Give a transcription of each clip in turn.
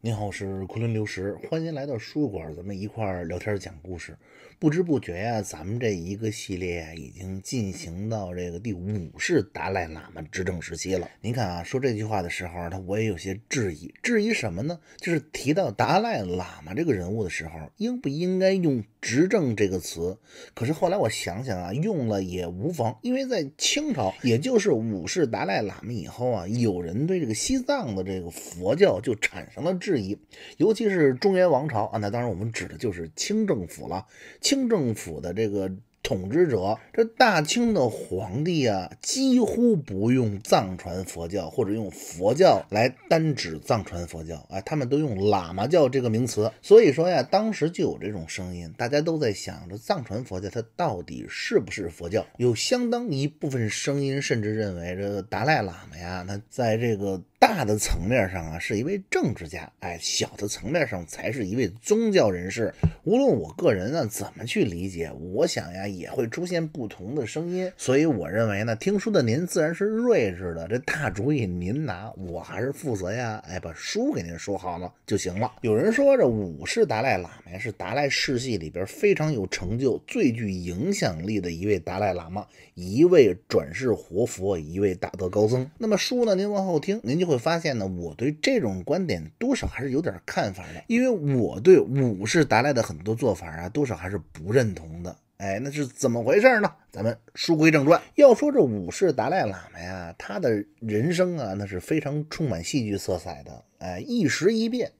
您好，我是昆仑流石，欢迎来到书馆，咱们一块儿聊天讲故事。不知不觉呀，咱们这一个系列已经进行到这个第五世达赖喇嘛执政时期了。您看啊，说这句话的时候，他我也有些质疑，质疑什么呢？就是提到达赖喇嘛这个人物的时候，应不应该用“执政”这个词？可是后来我想想啊，用了也无妨，因为在清朝，也就是五世达赖喇嘛以后啊，有人对这个西藏的这个佛教就产生了。质疑，尤其是中原王朝啊，那当然我们指的就是清政府了。清政府的这个统治者，这大清的皇帝啊，几乎不用藏传佛教或者用佛教来单指藏传佛教，啊，他们都用喇嘛教这个名词。所以说呀，当时就有这种声音，大家都在想着藏传佛教它到底是不是佛教？有相当一部分声音甚至认为，这达赖喇嘛呀，他在这个。大的层面上啊，是一位政治家，哎，小的层面上才是一位宗教人士。无论我个人呢怎么去理解，我想呀也会出现不同的声音。所以我认为呢，听书的您自然是睿智的，这大主意您拿，我还是负责呀，哎，把书给您说好了就行了。有人说这五世达赖喇嘛是达赖世系里边非常有成就、最具影响力的一位达赖喇嘛，一位转世活佛，一位大德高僧。那么书呢，您往后听，您就。会发现呢，我对这种观点多少还是有点看法的，因为我对五世达赖的很多做法啊，多少还是不认同的。哎，那是怎么回事呢？咱们书归正传，要说这五世达赖喇嘛呀，他的人生啊，那是非常充满戏剧色彩的。哎，一时一变。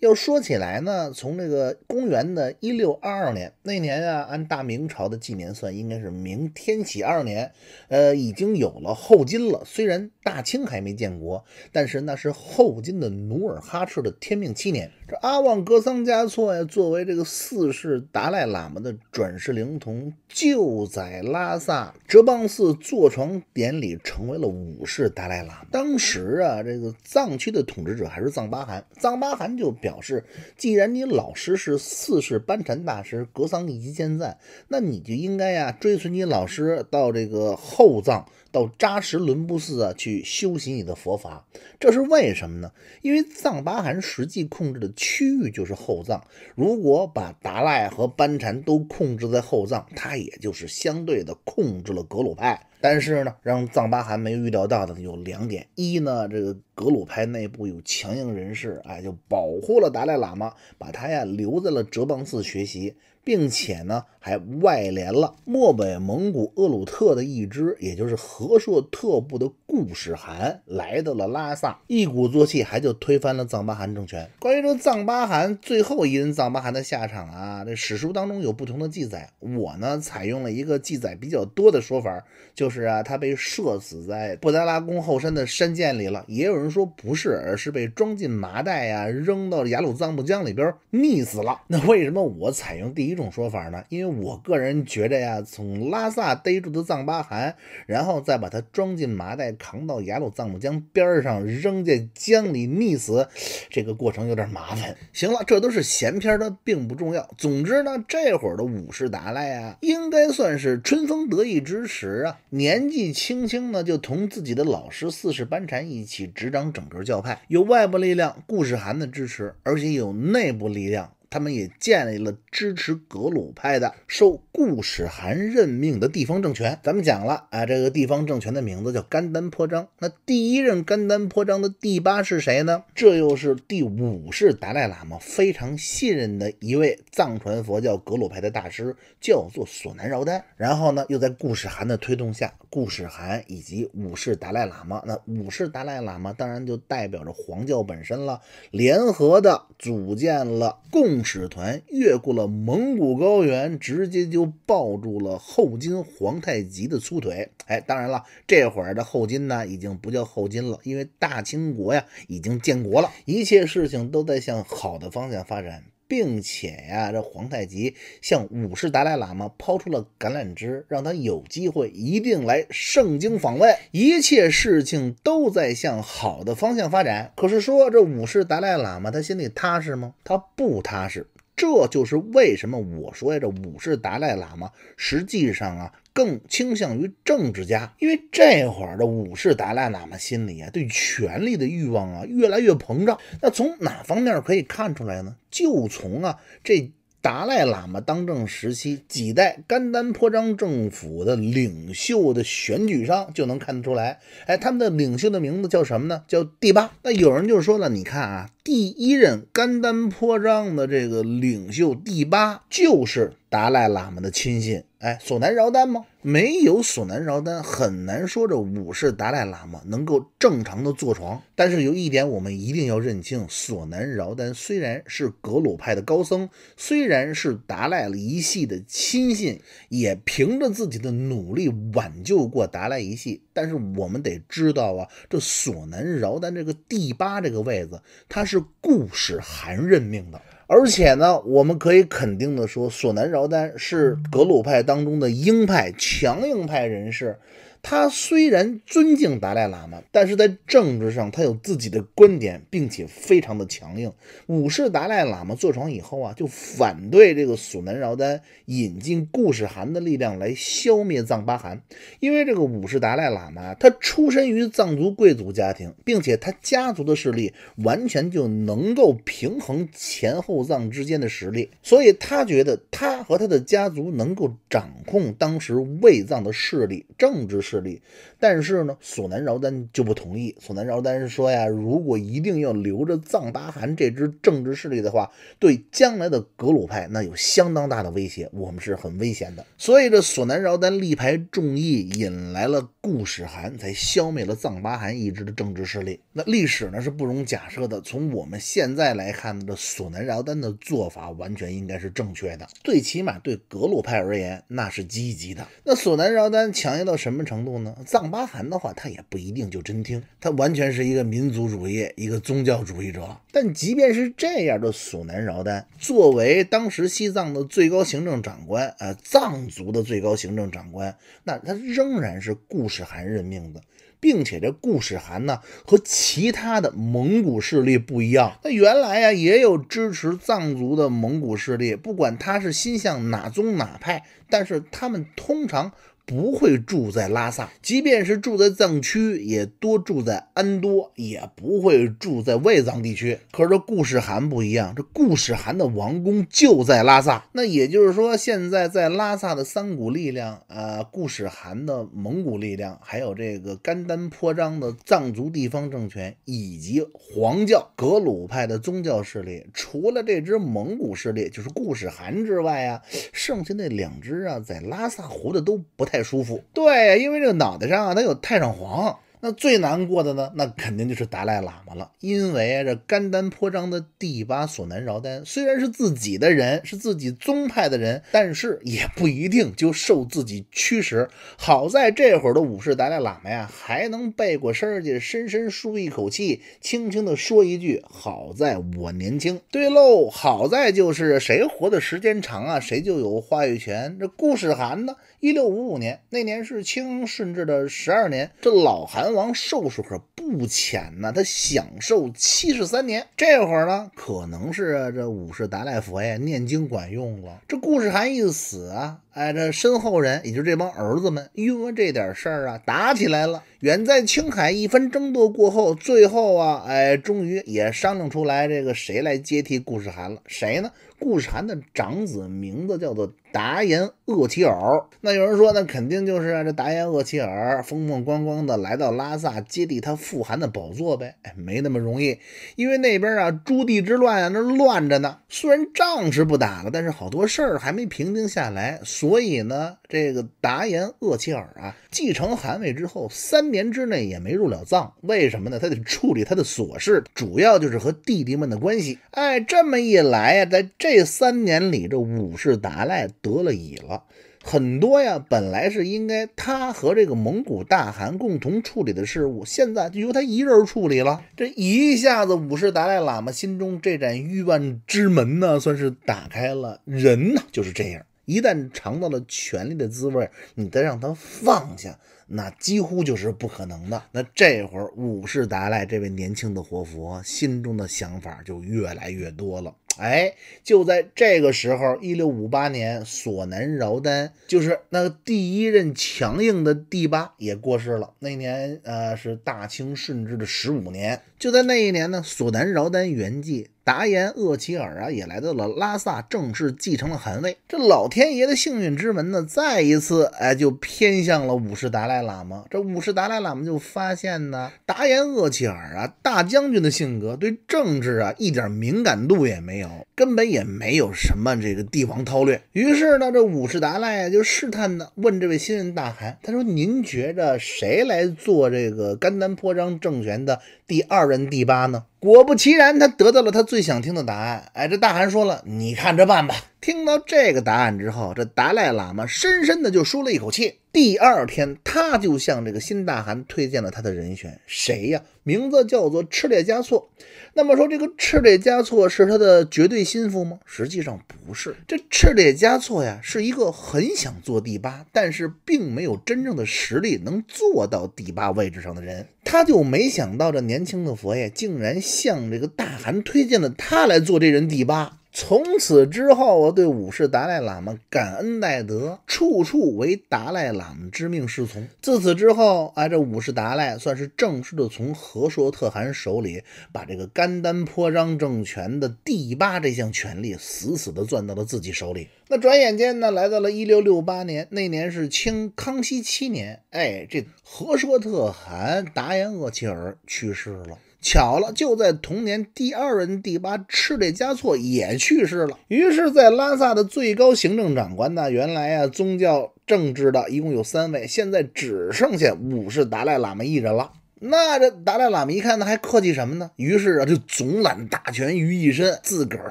要说起来呢，从这个公元的一六二二年那年啊，按大明朝的纪年算，应该是明天启二年。呃，已经有了后金了，虽然大清还没建国，但是那是后金的努尔哈赤的天命七年。这阿旺格桑嘉措呀，作为这个四世达赖喇嘛的转世灵童，就在拉萨哲蚌寺坐床典礼，成为了五世达赖喇。当时啊，这个藏区的统治者还是。藏巴汗，藏巴汗就表示，既然你老师是四世班禅大师格桑尼吉现赞，那你就应该呀追随你老师到这个后藏。到扎什伦布寺啊去修习你的佛法，这是为什么呢？因为藏巴汗实际控制的区域就是后藏，如果把达赖和班禅都控制在后藏，他也就是相对的控制了格鲁派。但是呢，让藏巴汗没有预料到的有两点：一呢，这个格鲁派内部有强硬人士，哎，就保护了达赖喇嘛，把他呀留在了哲蚌寺学习。并且呢，还外联了漠北蒙古鄂鲁特的一支，也就是和硕特部的。布什汗来到了拉萨，一鼓作气，还就推翻了藏巴汗政权。关于这藏巴汗最后一任藏巴汗的下场啊，这史书当中有不同的记载。我呢采用了一个记载比较多的说法，就是啊，他被射死在布达拉宫后山的山涧里了。也有人说不是，而是被装进麻袋呀，扔到雅鲁藏布江里边溺死了。那为什么我采用第一种说法呢？因为我个人觉得呀，从拉萨逮住的藏巴汗，然后再把它装进麻袋。扛到雅鲁藏布江边上扔进江里溺死，这个过程有点麻烦。行了，这都是闲篇，它并不重要。总之呢，这会儿的五世达赖啊，应该算是春风得意之时啊，年纪轻轻呢就同自己的老师四世班禅一起执掌整个教派，有外部力量固始汗的支持，而且有内部力量。他们也建立了支持格鲁派的受固始汗任命的地方政权。咱们讲了啊，这个地方政权的名字叫甘丹颇章。那第一任甘丹颇章的第八是谁呢？这又是第五世达赖喇嘛非常信任的一位藏传佛教格鲁派的大师，叫做索南饶丹。然后呢，又在固始汗的推动下，固始汗以及五世达赖喇嘛，那五世达赖喇嘛当然就代表着黄教本身了，联合的组建了共。使团越过了蒙古高原，直接就抱住了后金皇太极的粗腿。哎，当然了，这会儿的后金呢，已经不叫后金了，因为大清国呀已经建国了，一切事情都在向好的方向发展。并且呀，这皇太极向五世达赖喇嘛抛出了橄榄枝，让他有机会一定来盛京访问，一切事情都在向好的方向发展。可是说这五世达赖喇嘛他心里踏实吗？他不踏实，这就是为什么我说呀，这五世达赖喇嘛实际上啊。更倾向于政治家，因为这会儿的武士达赖喇嘛心里啊，对权力的欲望啊，越来越膨胀。那从哪方面可以看出来呢？就从啊，这达赖喇嘛当政时期几代甘丹颇章政府的领袖的选举上就能看得出来。哎，他们的领袖的名字叫什么呢？叫第八。那有人就说呢，你看啊，第一任甘丹颇章的这个领袖第八就是达赖喇嘛的亲信。哎，索南饶丹吗？没有索南饶丹，很难说这五世达赖喇嘛能够正常的坐床。但是有一点，我们一定要认清：索南饶丹虽然是格鲁派的高僧，虽然是达赖喇一系的亲信，也凭着自己的努力挽救过达赖一系。但是我们得知道啊，这索南饶丹这个第八这个位子，他是固始汗任命的。而且呢，我们可以肯定的说，索南饶丹是格鲁派当中的鹰派、强硬派人士。他虽然尊敬达赖喇嘛，但是在政治上他有自己的观点，并且非常的强硬。五世达赖喇嘛坐床以后啊，就反对这个索南饶丹引进固始汗的力量来消灭藏巴汗，因为这个五世达赖喇嘛他出身于藏族贵族家庭，并且他家族的势力完全就能够平衡前后藏之间的实力，所以他觉得他和他的家族能够掌控当时卫藏的势力、政治势。势力，但是呢，索南饶丹就不同意。索南饶丹说呀，如果一定要留着藏巴汗这支政治势力的话，对将来的格鲁派那有相当大的威胁，我们是很危险的。所以这索南饶丹力排众议，引来了固始汗，才消灭了藏巴汗一支的政治势力。那历史呢是不容假设的。从我们现在来看，这索南饶丹的做法完全应该是正确的，最起码对格鲁派而言，那是积极的。那索南饶丹强硬到什么程度？呢？藏巴汗的话，他也不一定就真听，他完全是一个民族主义、一个宗教主义者。但即便是这样的索南饶丹，作为当时西藏的最高行政长官，呃，藏族的最高行政长官，那他仍然是固始汗任命的，并且这固始汗呢和其他的蒙古势力不一样。那原来呀也有支持藏族的蒙古势力，不管他是心向哪宗哪派，但是他们通常。不会住在拉萨，即便是住在藏区，也多住在安多，也不会住在外藏地区。可是这固始汗不一样，这固始汗的王宫就在拉萨。那也就是说，现在在拉萨的三股力量，呃，固始汗的蒙古力量，还有这个甘丹颇章的藏族地方政权，以及黄教格鲁派的宗教势力，除了这支蒙古势力，就是固始汗之外啊，剩下那两支啊，在拉萨活的都不太。太舒服，对，因为这个脑袋上它有太上皇。那最难过的呢？那肯定就是达赖喇嘛了，因为这甘丹颇章的第八索南饶丹虽然是自己的人，是自己宗派的人，但是也不一定就受自己驱使。好在这会儿的武士达赖喇嘛呀，还能背过身去，深深舒一口气，轻轻的说一句：“好在我年轻。”对喽，好在就是谁活的时间长啊，谁就有话语权。这顾史汗呢？一六五五年，那年是清顺治的十二年，这老韩王寿数可不浅呢，他享寿七十三年。这会儿呢，可能是这五世达赖佛呀念经管用了。这故事还一死啊。哎，这身后人，也就这帮儿子们，因为这点事儿啊，打起来了。远在青海，一番争斗过后，最后啊，哎，终于也商量出来，这个谁来接替顾世寒了？谁呢？顾世寒的长子，名字叫做达延鄂齐尔。那有人说，那肯定就是这达延鄂齐尔风风光光的来到拉萨，接替他父汗的宝座呗？哎，没那么容易，因为那边啊，朱棣之乱啊，那乱着呢。虽然仗是不打了，但是好多事儿还没平定下来。所以呢，这个达延厄齐尔啊，继承汗位之后，三年之内也没入了葬。为什么呢？他得处理他的琐事，主要就是和弟弟们的关系。哎，这么一来呀，在这三年里，这五世达赖得了乙了很多呀。本来是应该他和这个蒙古大汗共同处理的事务，现在就由他一人处理了。这一下子，五世达赖喇嘛心中这盏欲望之门呢，算是打开了。人呢，就是这样。一旦尝到了权力的滋味，你再让他放下，那几乎就是不可能的。那这会儿，五世达赖这位年轻的活佛心中的想法就越来越多了。哎，就在这个时候，一六五八年，索南饶丹，就是那个第一任强硬的第八，也过世了。那年，呃，是大清顺治的十五年。就在那一年呢，索南饶丹圆寂。达延厄齐尔啊，也来到了拉萨，正式继承了汗位。这老天爷的幸运之门呢，再一次哎，就偏向了五世达赖喇嘛。这五世达赖喇嘛就发现呢，达延厄齐尔啊，大将军的性格对政治啊，一点敏感度也没有。根本也没有什么这个帝王韬略。于是呢，这武士达赖就试探的问这位新任大汗，他说：“您觉得谁来做这个甘南颇章政权的第二任第八呢？”果不其然，他得到了他最想听的答案。哎，这大汗说了：“你看着办吧。”听到这个答案之后，这达赖喇嘛深深的就舒了一口气。第二天，他就向这个新大汗推荐了他的人选，谁呀？名字叫做赤列加措。那么说，这个赤列加措是他的绝对心腹吗？实际上不是。这赤列加措呀，是一个很想做第八，但是并没有真正的实力能做到第八位置上的人。他就没想到，这年轻的佛爷竟然向这个大汗推荐了他来做这人第八。从此之后，我对五世达赖喇嘛感恩戴德，处处为达赖喇嘛之命侍从。自此之后，哎，这五世达赖算是正式的从和硕特汗手里把这个甘丹颇章政权的第八这项权力死死的攥到了自己手里。那转眼间呢，来到了一六六八年，那年是清康熙七年，哎，这和硕特汗达延额切尔去世了。巧了，就在同年第二任第八赤列嘉措也去世了。于是，在拉萨的最高行政长官呢，原来啊宗教政治的一共有三位，现在只剩下五世达赖喇嘛一人了。那这达赖喇嘛一看呢，还客气什么呢？于是啊，就总揽大权于一身，自个儿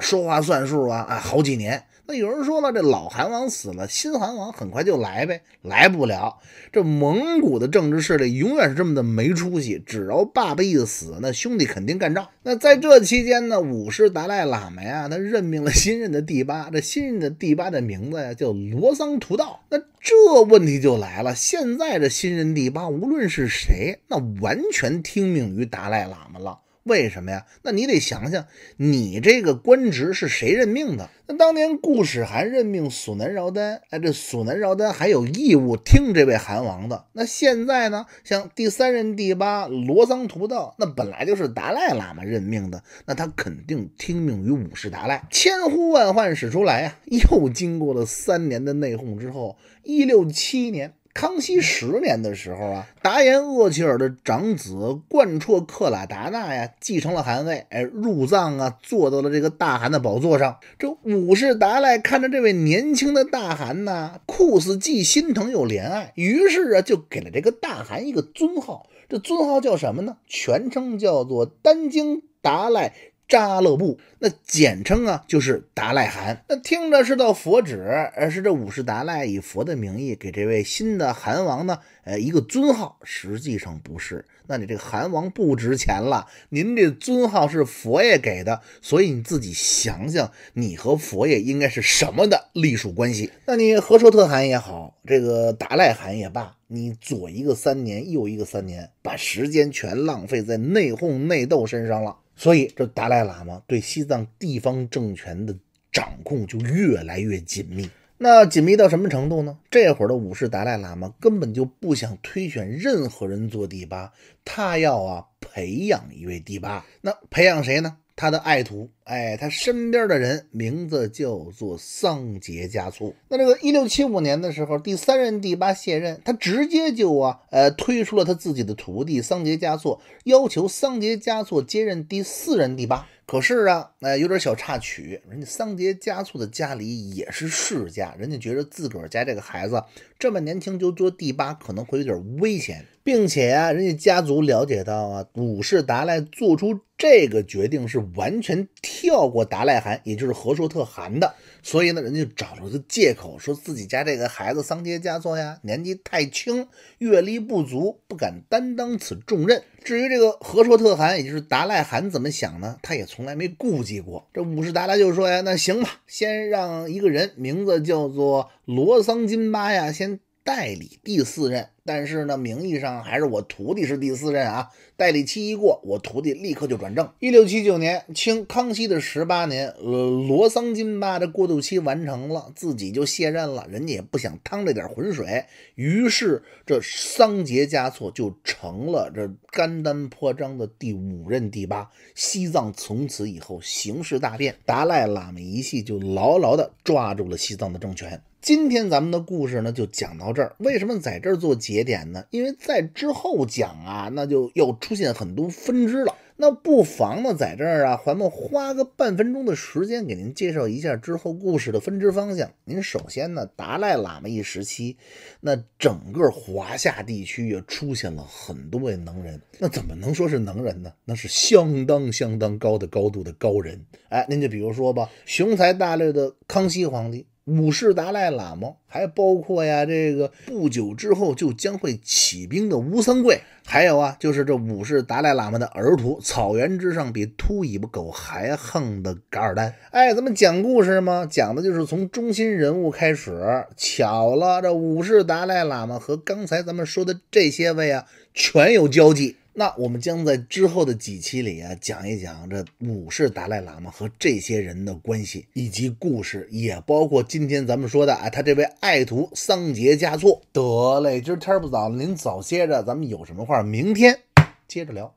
说话算数啊啊，好几年。那有人说了，这老韩王死了，新韩王很快就来呗，来不了。这蒙古的政治势力永远是这么的没出息，只要爸爸一死，那兄弟肯定干仗。那在这期间呢，五世达赖喇嘛呀，他任命了新任的第八，这新任的第八的名字呀叫罗桑图道。那这问题就来了，现在的新任第八无论是谁，那完全听命于达赖喇嘛了。为什么呀？那你得想想，你这个官职是谁任命的？那当年顾始汗任命索南绕丹，哎，这索南绕丹还有义务听这位韩王的。那现在呢？像第三任第八罗桑图道，那本来就是达赖喇嘛任命的，那他肯定听命于五世达赖。千呼万唤始出来呀！又经过了三年的内讧之后，一六七年。康熙十年的时候啊，达延厄齐尔的长子贯彻克拉达纳呀，继承了汗位，哎，入藏啊，坐到了这个大汗的宝座上。这五世达赖看着这位年轻的大汗呢，酷似既心疼又怜爱，于是啊，就给了这个大汗一个尊号。这尊号叫什么呢？全称叫做丹经达赖。扎勒布，那简称啊，就是达赖汗。那听着是道佛旨，而是这五世达赖以佛的名义给这位新的汗王呢，呃，一个尊号，实际上不是。那你这个汗王不值钱了，您这尊号是佛爷给的，所以你自己想想，你和佛爷应该是什么的隶属关系？那你和硕特汗也好，这个达赖汗也罢，你左一个三年，右一个三年，把时间全浪费在内讧内斗身上了。所以，这达赖喇嘛对西藏地方政权的掌控就越来越紧密。那紧密到什么程度呢？这会儿的五世达赖喇嘛根本就不想推选任何人做第八，他要啊培养一位第八。那培养谁呢？他的爱徒。哎，他身边的人名字叫做桑杰加措。那这个一六七五年的时候，第三任第八卸任，他直接就啊，呃，推出了他自己的徒弟桑杰加措，要求桑杰加措接任第四任第八。可是啊，哎，有点小插曲，人家桑杰加措的家里也是世家，人家觉得自个儿家这个孩子这么年轻就做第八，可能会有点危险，并且啊，人家家族了解到啊，五世达赖做出这个决定是完全。跳过达赖汗，也就是和硕特汗的，所以呢，人家就找了个借口，说自己家这个孩子桑杰家措呀，年纪太轻，阅历不足，不敢担当此重任。至于这个和硕特汗，也就是达赖汗怎么想呢？他也从来没顾忌过。这五世达拉就说呀，那行吧，先让一个人，名字叫做罗桑金巴呀，先。代理第四任，但是呢，名义上还是我徒弟是第四任啊。代理期一过，我徒弟立刻就转正。一六七九年，清康熙的十八年，罗桑金巴的过渡期完成了，自己就卸任了。人家也不想趟这点浑水，于是这桑杰嘉措就成了这甘丹颇章的第五任第八。西藏从此以后形势大变，达赖喇嘛一系就牢牢的抓住了西藏的政权。今天咱们的故事呢，就讲到这儿。为什么在这儿做节点呢？因为在之后讲啊，那就又出现很多分支了。那不妨呢，在这儿啊，咱们花个半分钟的时间，给您介绍一下之后故事的分支方向。您首先呢，达赖喇嘛一时期，那整个华夏地区也出现了很多位能人。那怎么能说是能人呢？那是相当相当高的高度的高人。哎，您就比如说吧，雄才大略的康熙皇帝。五世达赖喇嘛，还包括呀，这个不久之后就将会起兵的吴僧贵，还有啊，就是这五世达赖喇嘛的儿徒，草原之上比秃尾巴狗还横的噶尔丹。哎，咱们讲故事吗？讲的就是从中心人物开始。巧了，这五世达赖喇嘛和刚才咱们说的这些位啊，全有交集。那我们将在之后的几期里啊，讲一讲这五世达赖喇嘛和这些人的关系以及故事，也包括今天咱们说的啊，他这位爱徒桑杰嘉措。得嘞，今儿天儿不早了，您早歇着。咱们有什么话，明天接着聊。